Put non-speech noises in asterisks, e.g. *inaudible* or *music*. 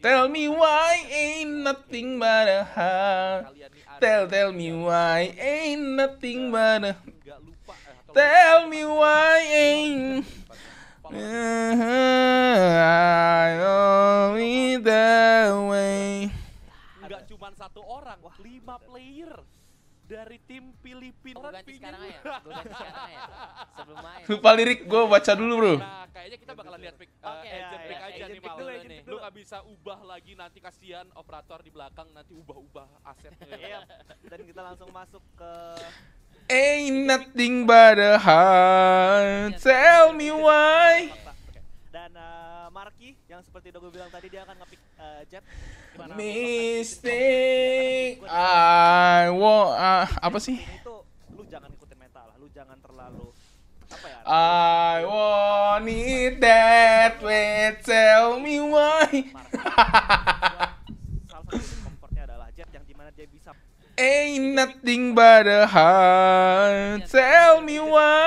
Tell me why ain't nothing but a heart. Tell tell me why ain't nothing but a eh, Tell me why ain't I only way. Enggak cuma satu orang, wah lima player dari tim Filipina. Gue ganti sekarang aja. Ya, gue ganti sekarang aja. Ya. Sebelum main. Lupa lirik, gue baca dulu bro. Nah, lihat pick uh, eh, okay, agent yeah, pick yeah. aja agent nih malam ini Lu gak bisa ubah lagi nanti kasihan operator di belakang nanti ubah-ubah asetnya. *laughs* Iya. Dan kita langsung masuk ke Ain't nothing but a heart. Tell me why. Dan uh, Marky yang seperti udah gue bilang tadi dia akan ngepick uh, eh, Jet. Gimana Mistake. I want uh, ah, apa sih? Itu lu jangan ikutin meta lah. Lu jangan terlalu apa ya? Ah, me that way, tell me why. *laughs* Ain't nothing but a heart, tell me why.